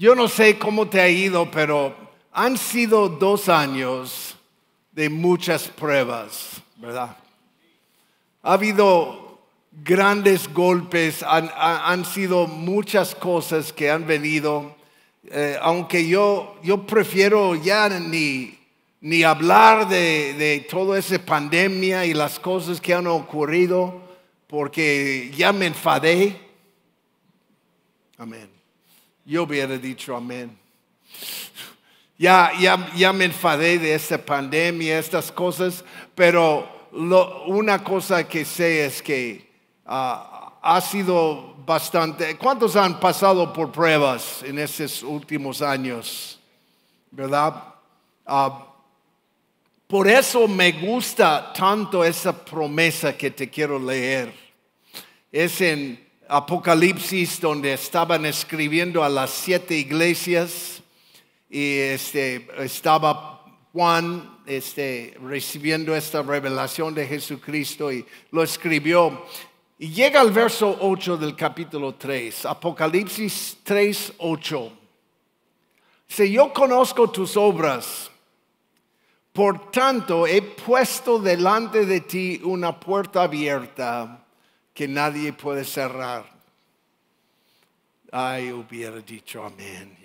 Yo no sé cómo te ha ido, pero han sido dos años de muchas pruebas, ¿verdad? Ha habido grandes golpes, han, sido muchas cosas que han venido, eh, aunque yo, yo prefiero ya ni, ni hablar de, de toda esa pandemia y las cosas que han ocurrido, porque ya me enfadé. Amén. Yo hubiera dicho amén. Ya, ya, ya me enfadé de esta pandemia, estas cosas, pero una cosa que sé es que ah, ha sido bastante. ¿Cuántos han pasado por pruebas en estos últimos años? ¿Verdad? Ah, por eso me gusta tanto esa promesa que te quiero leer. Es en Apocalipsis donde estaban escribiendo a las siete iglesias y este, estaba Juan este, recibiendo esta revelación de Jesucristo y lo escribió. Y llega al verso 8 del capítulo 3, Apocalipsis 3, 8. Si yo conozco tus obras, por tanto he puesto delante de ti una puerta abierta que nadie puede cerrar. Ay, hubiera dicho amén.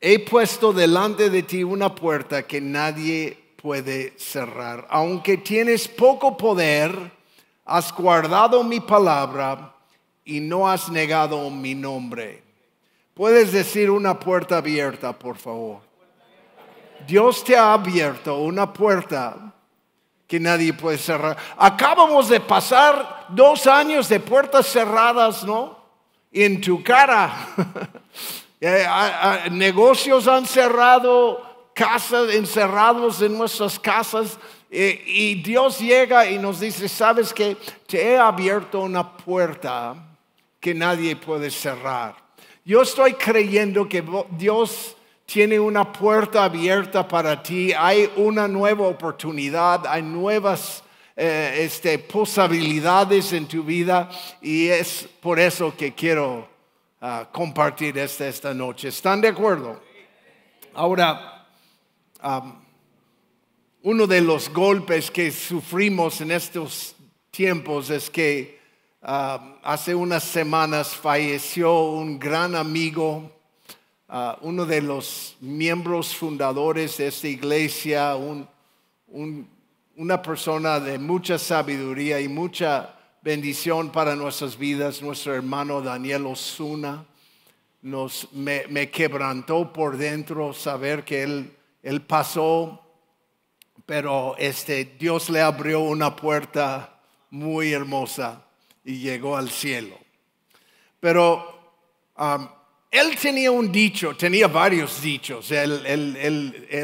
He puesto delante de ti una puerta que nadie puede cerrar. Aunque tienes poco poder, has guardado mi palabra y no has negado mi nombre. Puedes decir una puerta abierta, por favor. Dios te ha abierto una puerta que nadie puede cerrar. Acabamos de pasar dos años de puertas cerradas, ¿no? En tu cara. Eh, negocios han cerrado, casas encerrados en nuestras casas. Eh, y Dios llega y nos dice, sabes que te he abierto una puerta que nadie puede cerrar. Yo estoy creyendo que Dios tiene una puerta abierta para ti, hay una nueva oportunidad, hay nuevas eh, este, posibilidades en tu vida y es por eso que quiero ah, compartir esta, esta noche. ¿Están de acuerdo? Ahora, uno de los golpes que sufrimos en estos tiempos es que ah, hace unas semanas falleció un gran amigo, Ah, uno de los miembros fundadores de esta iglesia, una persona de mucha sabiduría y mucha bendición para nuestras vidas, nuestro hermano Daniel Osuna. Nos, me, quebrantó por dentro saber que él, él pasó, pero este, Dios le abrió una puerta muy hermosa y llegó al cielo. Pero él tenía un dicho, tenía varios dichos. Él,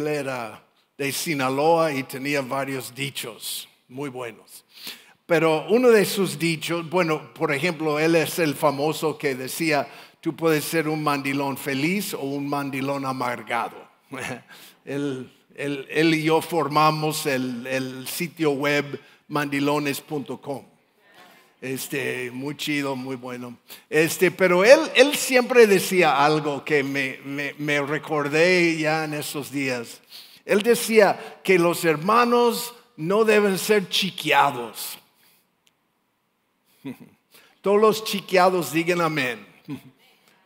era de Sinaloa y tenía varios dichos muy buenos. Pero uno de sus dichos, bueno, por ejemplo, él es el famoso que decía, tú puedes ser un mandilón feliz o un mandilón amargado. él, y yo formamos el sitio web mandilones.com. Este, muy chido, muy bueno. Este, pero él, él siempre decía algo que me, me, recordé ya en esos días. Él decía que los hermanos no deben ser chiqueados. Todos los chiqueados digan amén.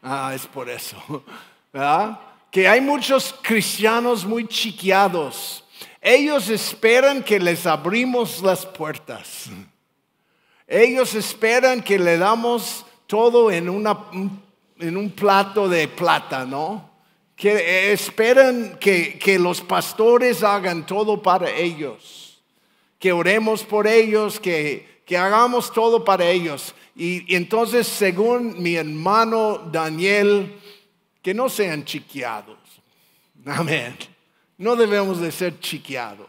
Ah, es por eso. ¿Verdad? Que hay muchos cristianos muy chiqueados. Ellos esperan que les abrimos las puertas. Ellos esperan que le damos todo en, una, en un plato de plata, ¿no? Que esperan que, los pastores hagan todo para ellos, que oremos por ellos, que, que hagamos todo para ellos. Y, entonces, según mi hermano Daniel, que no sean chiqueados. Amén. No debemos de ser chiqueados.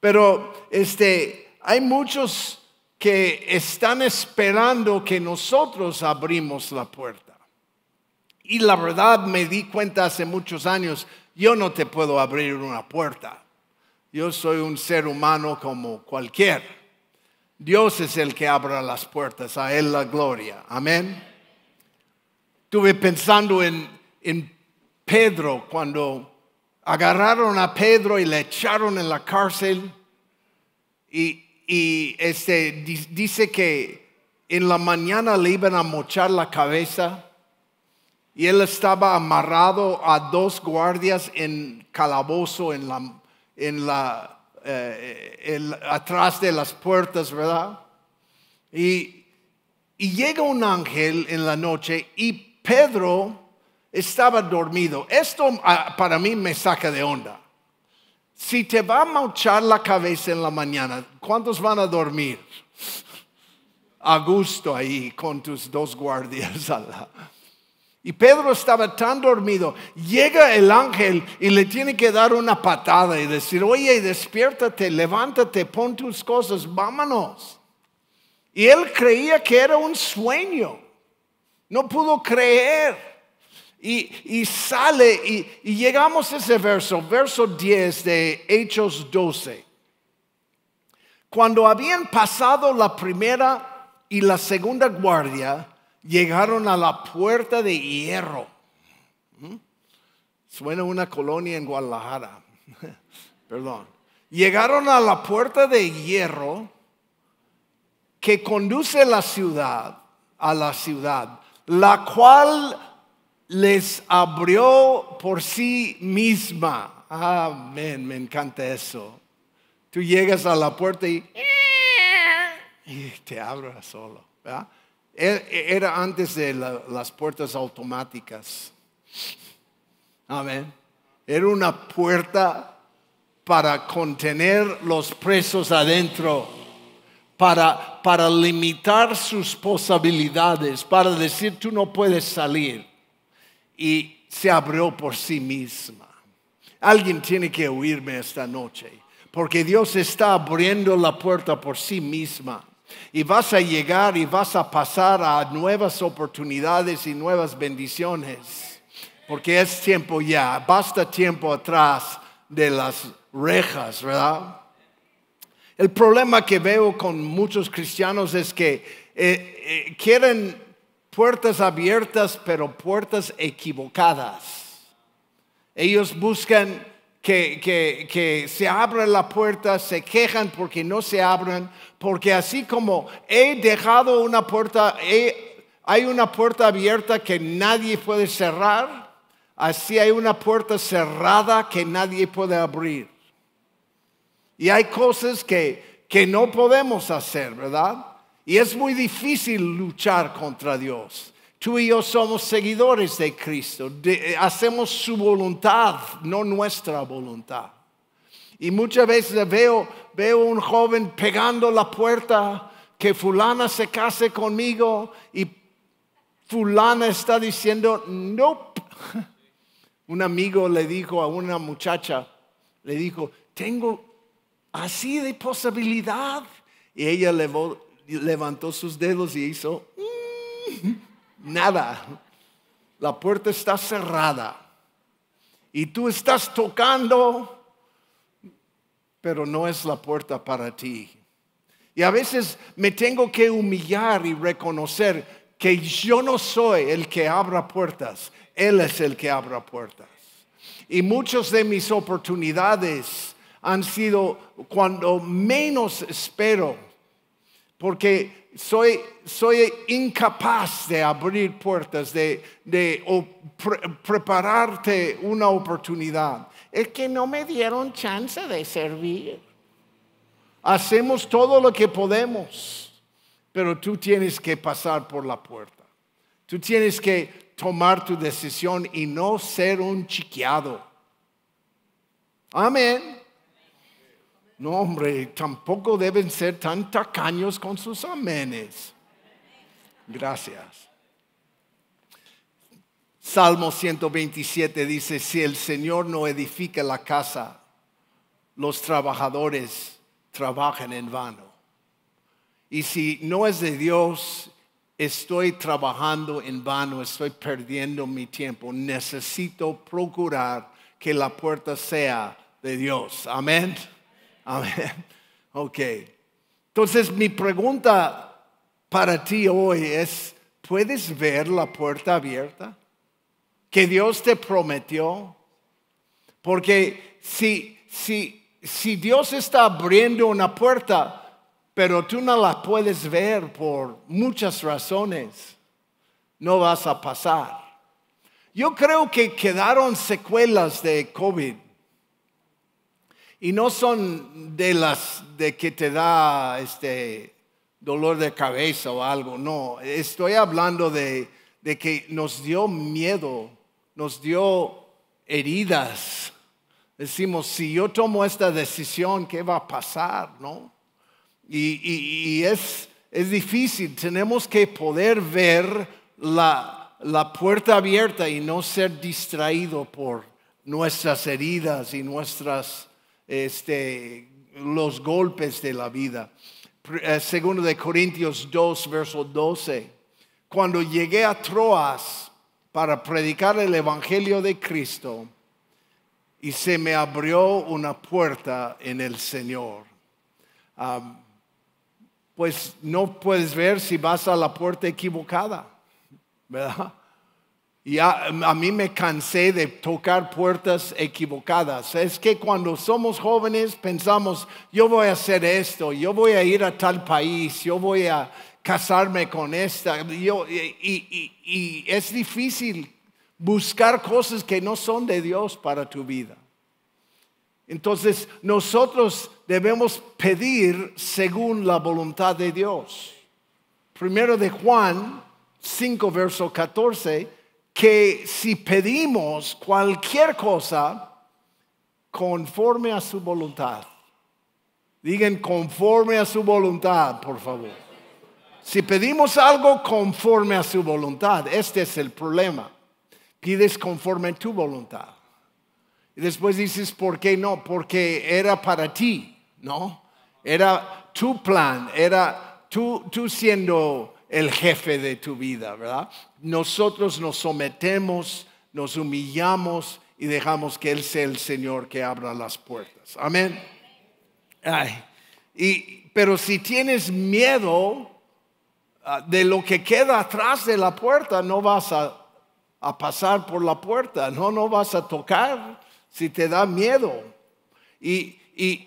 Pero este, hay muchos que están esperando que nosotros abrimos la puerta. Y la verdad me di cuenta hace muchos años, yo no te puedo abrir una puerta. Yo soy un ser humano como cualquier. Dios es el que abra las puertas, a Él la gloria. Amén. tuve pensando en, en Pedro cuando agarraron a Pedro y le echaron en la cárcel. Y, y este, dice que en la mañana le iban a mochar la cabeza y él estaba amarrado a dos guardias en calabozo, en la, en la, eh, atrás de las puertas, ¿verdad? Y, y llega un ángel en la noche y Pedro estaba dormido. Esto ah, para mí me saca de onda. Si te va a mauchar la cabeza en la mañana, ¿cuántos van a dormir? A gusto ahí con tus dos guardias Y Pedro estaba tan dormido, llega el ángel y le tiene que dar una patada y decir, oye, despiértate, levántate, pon tus cosas, vámonos. Y él creía que era un sueño, no pudo creer. Y, sale y, llegamos a ese verso, verso 10 de Hechos 12. Cuando habían pasado la primera y la segunda guardia, llegaron a la puerta de hierro. ¿Mm? Suena una colonia en Guadalajara. Perdón. Llegaron a la puerta de hierro que conduce la ciudad, a la ciudad, la cual les abrió por sí misma. Amén, me encanta eso. Tú llegas a la puerta y, y te abra solo. E, e, era antes de las puertas automáticas. Amén. Era una puerta para contener los presos adentro, para, para limitar sus posibilidades, para decir tú no puedes salir y se abrió por sí misma. Alguien tiene que oírme esta noche, porque Dios está abriendo la puerta por sí misma. Y vas a llegar y vas a pasar a nuevas oportunidades y nuevas bendiciones, porque es tiempo ya, basta tiempo atrás de las rejas, ¿verdad? El problema que veo con muchos cristianos es que eh, eh, quieren puertas abiertas, pero puertas equivocadas. Ellos buscan que, que, se abra la puerta, se quejan porque no se abren porque así como he dejado una puerta, hay una puerta abierta que nadie puede cerrar, así hay una puerta cerrada que nadie puede abrir. Y hay cosas que, que no podemos hacer, ¿verdad? Y es muy difícil luchar contra Dios. Tú y yo somos seguidores de Cristo. Eh, hacemos su voluntad, no nuestra voluntad. Y muchas veces veo, veo un joven pegando la puerta que fulana se case conmigo y fulana está diciendo, no. Nope. Un amigo le dijo a una muchacha, le dijo, tengo así de posibilidad. Y ella le, levantó sus dedos y hizo mm, nada. La puerta está cerrada. Y tú estás tocando, pero no es la puerta para ti. Y a veces me tengo que humillar y reconocer que yo no soy el que abra puertas, Él es el que abra puertas. Y muchas de mis oportunidades han sido cuando menos espero porque soy, soy incapaz de abrir puertas, de, prepararte una oportunidad. Es que no me dieron chance de servir. Hacemos todo lo que podemos, pero tú tienes que pasar por la puerta. Tú tienes que tomar tu decisión y no ser un chiqueado. Amén. No, hombre, tampoco deben ser tan tacaños con sus amenes. Gracias. Salmo 127 dice, si el Señor no edifica la casa, los trabajadores trabajan en vano. Y si no es de Dios, estoy trabajando en vano, estoy perdiendo mi tiempo. Necesito procurar que la puerta sea de Dios. Amén. Amén. Ok. Entonces mi pregunta para ti hoy es, ¿puedes ver la puerta abierta que Dios te prometió? Porque si, si, si Dios está abriendo una puerta, pero tú no la puedes ver por muchas razones, no vas a pasar. Yo creo que quedaron secuelas de COVID y no son de las de que te da este dolor de cabeza o algo, no. Estoy hablando de, de que nos dio miedo, nos dio heridas. Decimos, si yo tomo esta decisión, ¿qué va a pasar? ¿No? Y, y, es, es difícil, tenemos que poder ver la, la puerta abierta y no ser distraído por nuestras heridas y nuestras este, los golpes de la vida. Eh, segundo de Corintios 2, verso 12. Cuando llegué a Troas para predicar el Evangelio de Cristo, y se me abrió una puerta en el Señor. pues no puedes ver si vas a la puerta equivocada, ¿verdad? Y a, mí me cansé de tocar puertas equivocadas. Es que cuando somos jóvenes pensamos, yo voy a hacer esto, yo voy a ir a tal país, yo voy a casarme con esta. y, y es difícil buscar cosas que no son de Dios para tu vida. Entonces nosotros debemos pedir según la voluntad de Dios. Primero de Juan 5, verso 14 que si pedimos cualquier cosa conforme a su voluntad, digan conforme a su voluntad, por favor. Si pedimos algo conforme a su voluntad, este es el problema. Pides conforme a tu voluntad. Y después dices, ¿por qué no? Porque era para ti, ¿no? Era tu plan, era tú, tú siendo el jefe de tu vida, ¿verdad? Nosotros nos sometemos, nos humillamos y dejamos que Él sea el Señor que abra las puertas. Amén. Ay, y, pero si tienes miedo ah, de lo que queda atrás de la puerta, no vas a, pasar por la puerta, no, no vas a tocar si te da miedo. Y,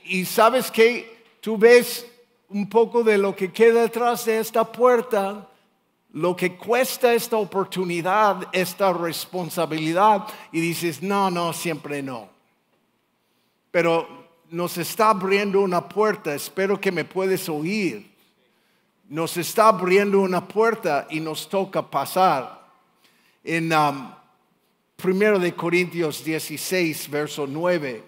y sabes que tú ves un poco de lo que queda detrás de esta puerta, lo que cuesta esta oportunidad, esta responsabilidad, y dices, no, no, siempre no. Pero nos está abriendo una puerta, espero que me puedes oír. Nos está abriendo una puerta y nos toca pasar. En um, 1 de Corintios 16, verso 9,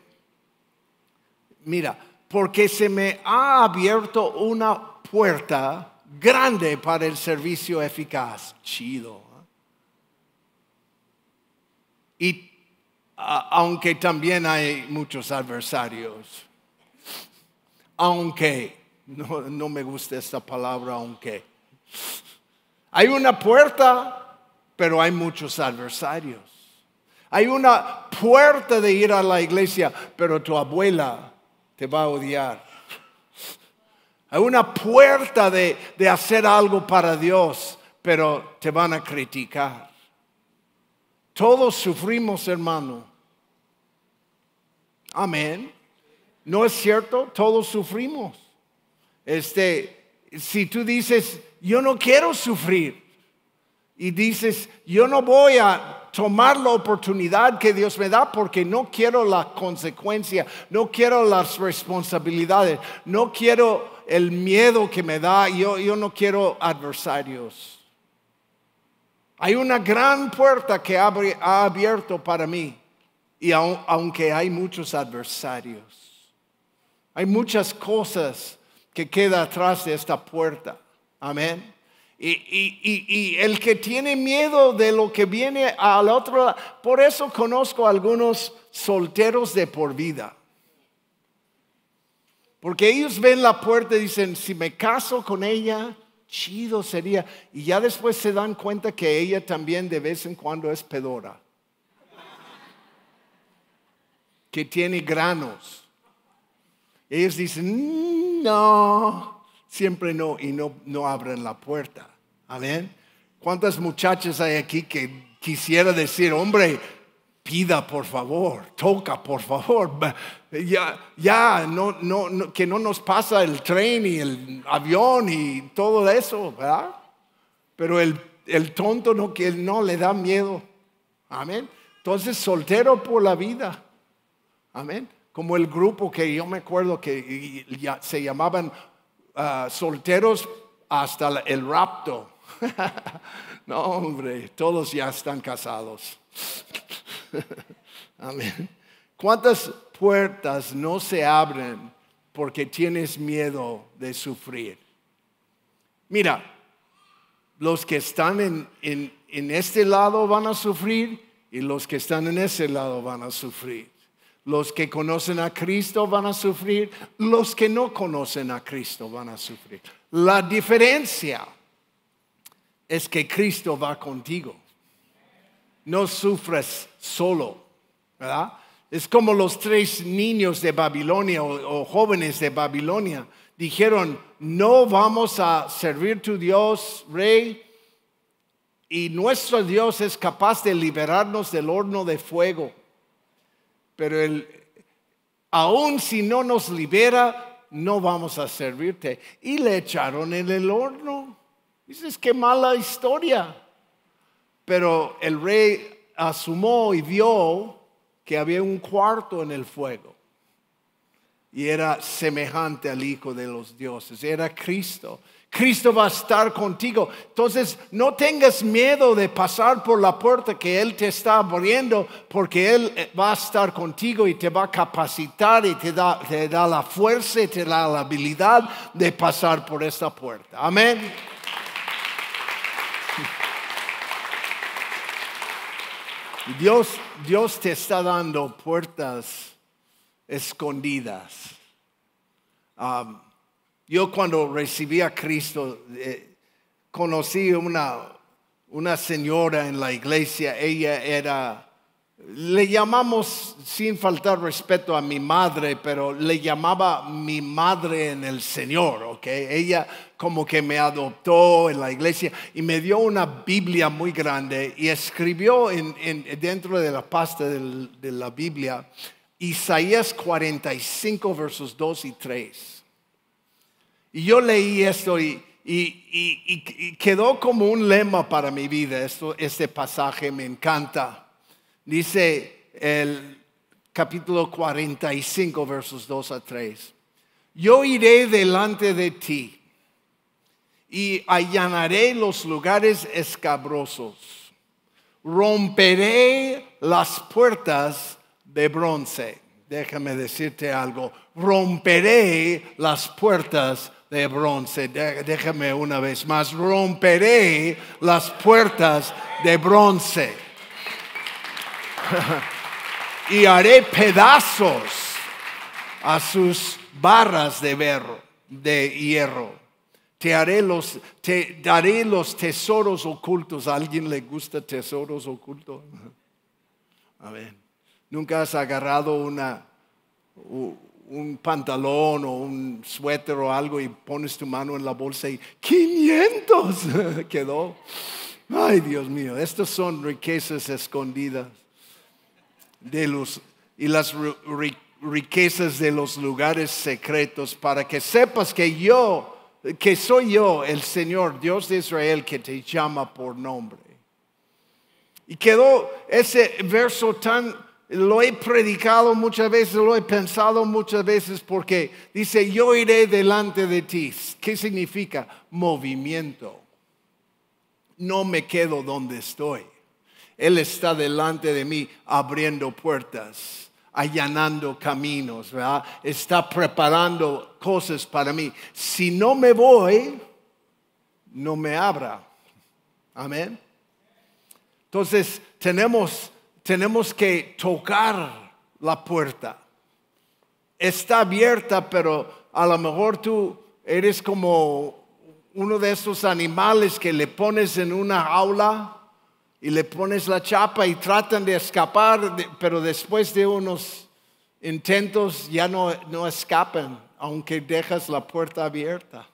mira, porque se me ha abierto una puerta grande para el servicio eficaz. Chido. ¿eh? Y aunque también hay muchos adversarios, aunque, no me gusta esta palabra, aunque, hay una puerta, pero hay muchos adversarios. Hay una puerta de ir a la iglesia, pero tu abuela te va a odiar. Hay una puerta de, de hacer algo para Dios, pero te van a criticar. Todos sufrimos, hermano. Amén. ¿No es cierto? Todos sufrimos. Este, si tú dices, yo no quiero sufrir, y dices, yo no voy a tomar la oportunidad que Dios me da porque no quiero la consecuencia, no quiero las responsabilidades, no quiero el miedo que me da, yo, yo no quiero adversarios. Hay una gran puerta que ha abierto para mí, y aunque hay muchos adversarios, hay muchas cosas que queda atrás de esta puerta. Amén. Y, el que tiene miedo de lo que viene al otro lado, por eso conozco a algunos solteros de por vida. Porque ellos ven la puerta y dicen, si me caso con ella, chido sería. Y ya después se dan cuenta que ella también de vez en cuando es pedora. Que tiene granos. Ellos dicen, no siempre no y no, no abren la puerta. Amén. ¿Cuántas muchachas hay aquí que quisiera decir, hombre, pida por favor, toca por favor, ya, ya no, no, que no nos pasa el tren y el avión y todo eso, ¿verdad? Pero el, el tonto no, que no le da miedo, amén. Entonces, soltero por la vida, amén. Como el grupo que yo me acuerdo que se llamaban Ah, solteros hasta el rapto. no, hombre, todos ya están casados. Amén. ¿Cuántas puertas no se abren porque tienes miedo de sufrir? Mira, los que están en, en este lado van a sufrir y los que están en ese lado van a sufrir. Los que conocen a Cristo van a sufrir, los que no conocen a Cristo van a sufrir. La diferencia es que Cristo va contigo. No sufres solo, Es como los tres niños de Babilonia o, o jóvenes de Babilonia dijeron, no vamos a servir tu Dios, rey, y nuestro Dios es capaz de liberarnos del horno de fuego. Pero el, aún si no nos libera, no vamos a servirte. Y le echaron en el horno. Dices, qué mala historia. Pero el rey asumó y vio que había un cuarto en el fuego. Y era semejante al Hijo de los Dioses, era Cristo. Cristo va a estar contigo. Entonces, no tengas miedo de pasar por la puerta que Él te está abriendo, porque Él eh, va a estar contigo y te va a capacitar y te da, da la fuerza y te da la habilidad de pasar por esta puerta. Amén. Dios, Dios te está dando puertas escondidas. Yo cuando recibí a Cristo, eh, conocí una, una señora en la iglesia, ella era, le llamamos, sin faltar respeto a mi madre, pero le llamaba mi madre en el Señor, ¿ok? Ella como que me adoptó en la iglesia y me dio una Biblia muy grande y escribió en, dentro de la pasta de la Biblia Isaías 45, versos 2 y 3. Y yo leí esto y, quedó como un lema para mi vida. Esto, este pasaje me encanta. Dice el capítulo 45, versos 2 a 3. Yo iré delante de ti y allanaré los lugares escabrosos. Romperé las puertas de bronce. Déjame decirte algo. Romperé las puertas de bronce. Déjame una vez más, romperé las puertas de bronce. y haré pedazos a sus barras de, berro, de hierro. Te, haré los, te daré los tesoros ocultos. ¿A alguien le gusta tesoros ocultos? ¿nunca has agarrado una, un pantalón o un suéter o algo y pones tu mano en la bolsa y 500 quedó. Ay, Dios mío, estas son riquezas escondidas de los y las riquezas de los lugares secretos para que sepas que yo que soy yo, el Señor, Dios de Israel, que te llama por nombre. Y quedó ese verso tan lo he predicado muchas veces, lo he pensado muchas veces porque dice, yo iré delante de ti. ¿Qué significa? Movimiento. No me quedo donde estoy. Él está delante de mí abriendo puertas, allanando caminos, Está preparando cosas para mí. Si no me voy, no me abra. Amén. Entonces tenemos tenemos que tocar la puerta. Está abierta, pero a lo mejor tú eres como uno de esos animales que le pones en una aula y le pones la chapa y tratan de escapar, pero después de unos intentos ya no, no escapan, aunque dejas la puerta abierta.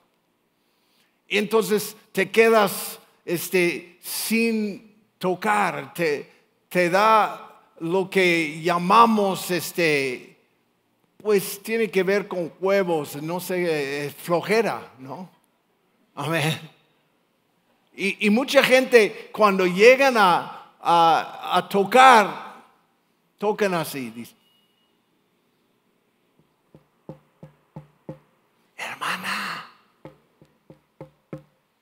Entonces te quedas este, sin tocar, te da lo que llamamos este, pues tiene que ver con huevos, no sé, eh, eh, flojera, ¿no? Amén. Y, mucha gente cuando llegan a, tocar, tocan así, hermana,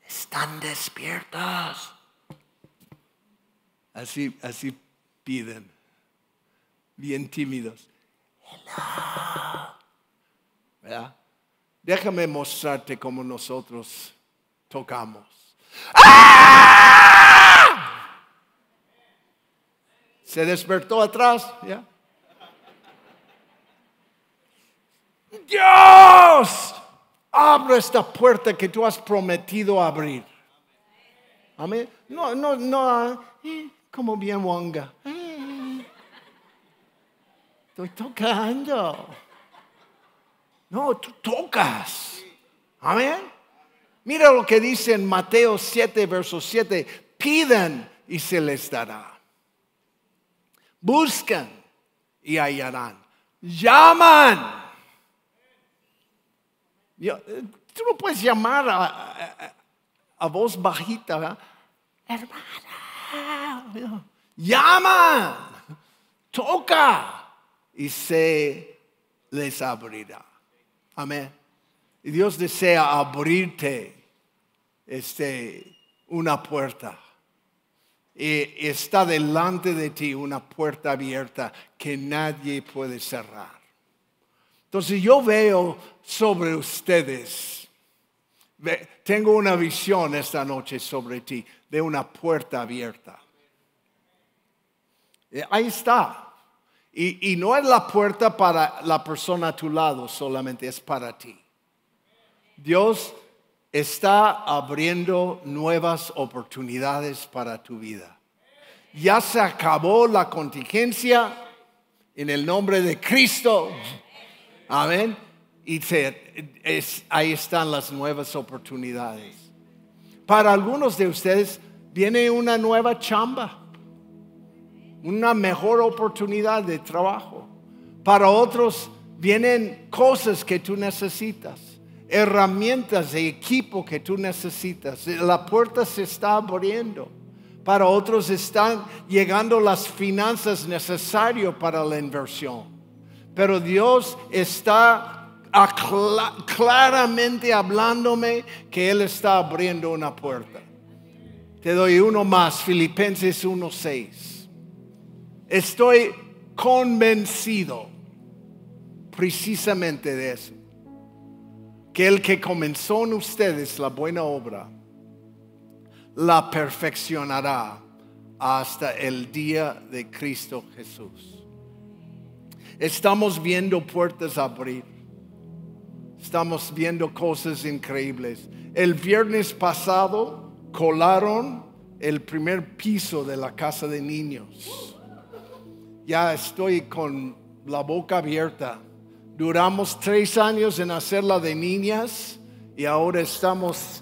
están despiertos. Así, así piden, bien tímidos. Déjame mostrarte cómo nosotros tocamos. ¡Ah! Se despertó atrás, ¿ya? Dios, abro esta puerta que tú has prometido abrir. Amén. No, no, no. ¿eh? como bien wonga. Mm. estoy tocando. No, tú tocas. Amén. Mira lo que dice en Mateo 7, verso 7. Pidan y se les dará. Buscan y hallarán. Llaman. Eh, tú no puedes llamar a, voz bajita, hermana llama, toca y se les abrirá. Amén. Y Dios desea abrirte este, una puerta. Y está delante de ti una puerta abierta que nadie puede cerrar. Entonces yo veo sobre ustedes, tengo una visión esta noche sobre ti de una puerta abierta. Eh, ahí está. Y, no es la puerta para la persona a tu lado solamente, es para ti. Dios está abriendo nuevas oportunidades para tu vida. Ya se acabó la contingencia en el nombre de Cristo. Amén. Y se, ahí están las nuevas oportunidades. Para algunos de ustedes viene una nueva chamba, una mejor oportunidad de trabajo. Para otros vienen cosas que tú necesitas, herramientas de equipo que tú necesitas. La puerta se está abriendo. Para otros están llegando las finanzas necesarias para la inversión. Pero Dios está claramente hablándome que Él está abriendo una puerta. Te doy uno más, Filipenses 1.6. Estoy convencido precisamente de eso. Que el que comenzó en ustedes la buena obra, la perfeccionará hasta el día de Cristo Jesús. Estamos viendo puertas abrir. Estamos viendo cosas increíbles. El viernes pasado colaron el primer piso de la casa de niños. Ya estoy con la boca abierta. Duramos tres años en hacerla de niñas y ahora estamos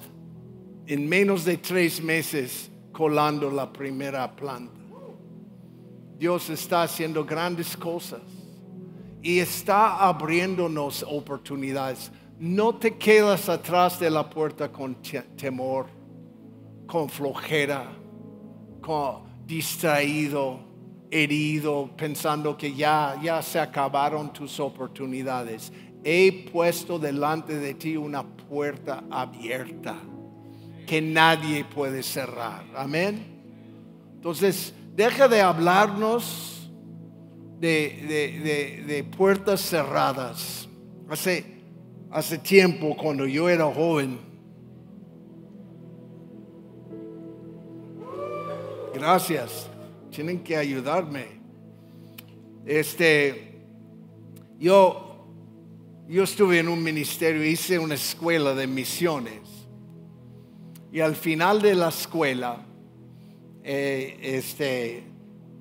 en menos de tres meses colando la primera planta. Dios está haciendo grandes cosas y está abriéndonos oportunidades. No te quedas atrás de la puerta con temor, con flojera, con distraído, herido, pensando que ya ya se acabaron tus oportunidades. He puesto delante de ti una puerta abierta que nadie puede cerrar. Amén. Entonces, deja de hablarnos de, puertas cerradas. Hace, hace tiempo, cuando yo era joven, gracias, tienen que ayudarme. Este, yo, yo estuve en un ministerio, hice una escuela de misiones. Y al final de la escuela, eh, este,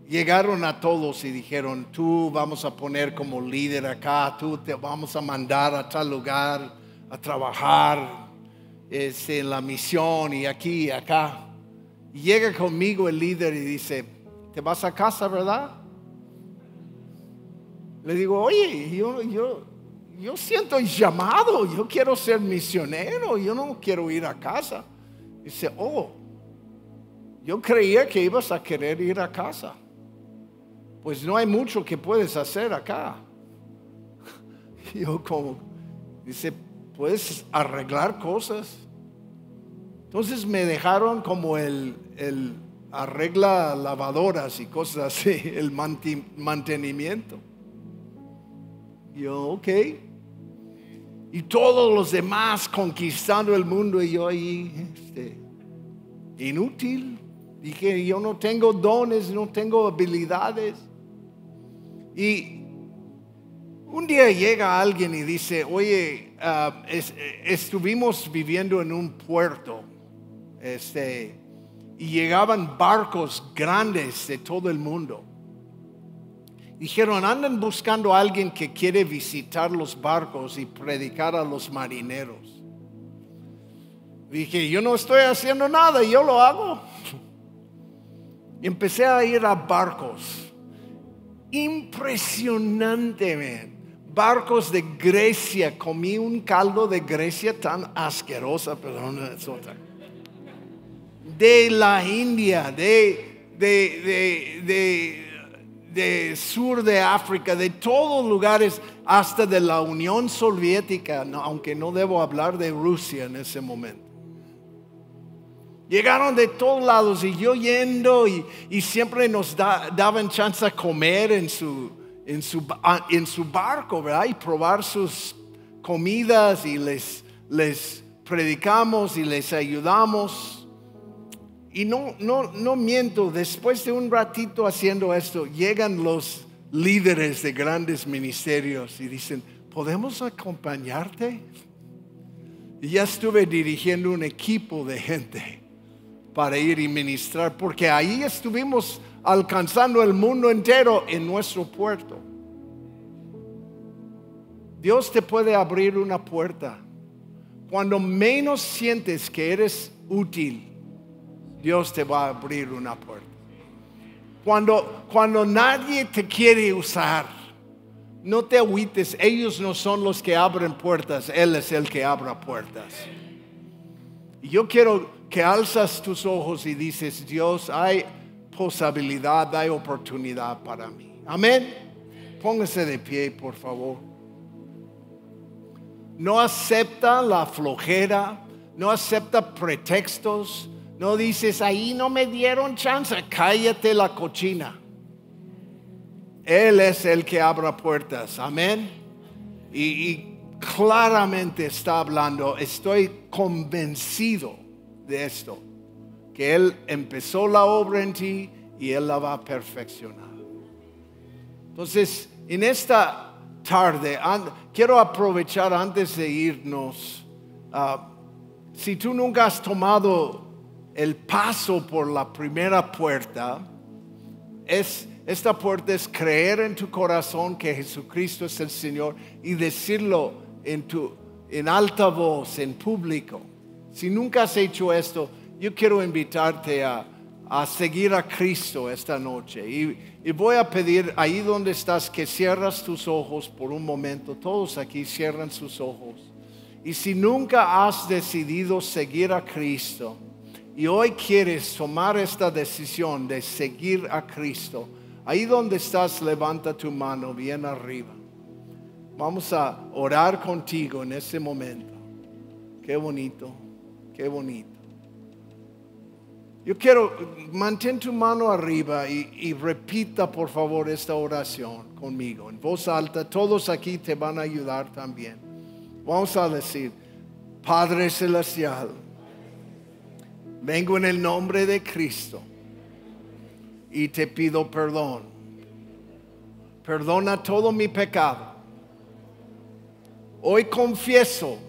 llegaron a todos y dijeron, tú vamos a poner como líder acá, tú te vamos a mandar a tal lugar a trabajar este, en la misión y aquí y acá. llega conmigo el líder y dice, te vas a casa, ¿verdad? Le digo, oye, yo, yo, yo siento llamado, yo quiero ser misionero, yo no quiero ir a casa. Dice, oh, yo creía que ibas a querer ir a casa pues no hay mucho que puedes hacer acá. yo como, dice, puedes arreglar cosas. Entonces me dejaron como el, arregla lavadoras y cosas así, el mantenimiento. yo, ok. Y todos los demás conquistando el mundo y yo ahí, este, inútil. Dije, yo no tengo dones, no tengo habilidades. Y un día llega alguien y dice, oye, ah, eh, estuvimos viviendo en un puerto, este, y llegaban barcos grandes de todo el mundo. Dijeron, andan buscando a alguien que quiere visitar los barcos y predicar a los marineros. Dije, yo no estoy haciendo nada, yo lo hago. Y empecé a ir a barcos Impresionante, Barcos de Grecia. Comí un caldo de Grecia tan asquerosa, perdón, De la India, de, de, de, sur de África, de todos lugares, hasta de la Unión Soviética, aunque no debo hablar de Rusia en ese momento. Llegaron de todos lados y yo yendo y, siempre nos daban chance a comer en su, en, su, ah, en su barco, ¿verdad? Y probar sus comidas y les, les predicamos y les ayudamos. Y no, no, no miento, después de un ratito haciendo esto, llegan los líderes de grandes ministerios y dicen, ¿podemos acompañarte? Y ya estuve dirigiendo un equipo de gente para ir y ministrar, porque ahí estuvimos alcanzando el mundo entero en nuestro puerto. Dios te puede abrir una puerta. Cuando menos sientes que eres útil, Dios te va a abrir una puerta. Cuando, cuando nadie te quiere usar, no te agüites, ellos no son los que abren puertas, Él es el que abra puertas. Y yo quiero que alzas tus ojos y dices, Dios, hay posibilidad, hay oportunidad para mí. Amén. Póngase de pie, por favor. No acepta la flojera, no acepta pretextos, no dices, ahí no me dieron chance, cállate la cochina. Él es el que abra puertas, amén. y, y claramente está hablando, estoy convencido de esto, que Él empezó la obra en ti y Él la va a perfeccionar. Entonces, en esta tarde, quiero aprovechar antes de irnos, ah, si tú nunca has tomado el paso por la primera puerta, es, esta puerta es creer en tu corazón que Jesucristo es el Señor y decirlo en, tu, en alta voz, en público. Si nunca has hecho esto, yo quiero invitarte a, a seguir a Cristo esta noche. Y, y, voy a pedir ahí donde estás que cierras tus ojos por un momento. Todos aquí cierran sus ojos. Y si nunca has decidido seguir a Cristo y hoy quieres tomar esta decisión de seguir a Cristo, ahí donde estás levanta tu mano bien arriba. Vamos a orar contigo en este momento. Qué bonito. Qué bonito. Yo quiero, mantén tu mano arriba y, y, repita por favor esta oración conmigo en voz alta. Todos aquí te van a ayudar también. Vamos a decir, Padre Celestial, vengo en el nombre de Cristo y te pido perdón. Perdona todo mi pecado. Hoy confieso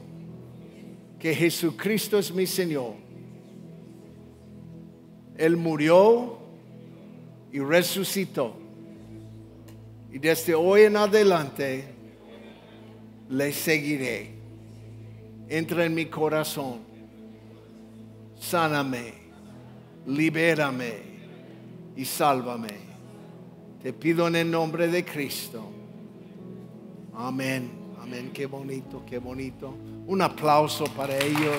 que Jesucristo es mi Señor. Él murió y resucitó. Y desde hoy en adelante le seguiré. Entra en mi corazón. Sáname, libérame y sálvame. Te pido en el nombre de Cristo. Amén. Amén, qué bonito, qué bonito. Un aplauso para ellos.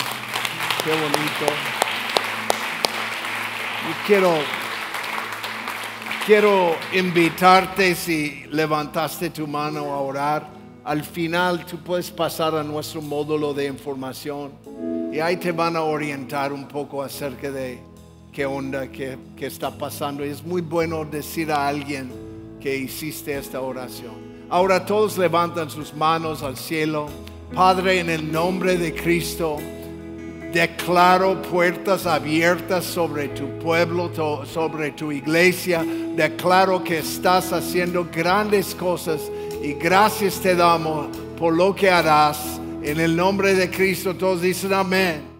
Qué bonito. Y quiero, quiero invitarte si levantaste tu mano a orar. Al final tú puedes pasar a nuestro módulo de información y ahí te van a orientar un poco acerca de qué onda, qué, qué está pasando. Y es muy bueno decir a alguien que hiciste esta oración. Ahora todos levantan sus manos al cielo. Padre, en el nombre de Cristo, declaro puertas abiertas sobre tu pueblo, sobre tu iglesia. Declaro que estás haciendo grandes cosas y gracias te damos por lo que harás. En el nombre de Cristo todos dicen amén.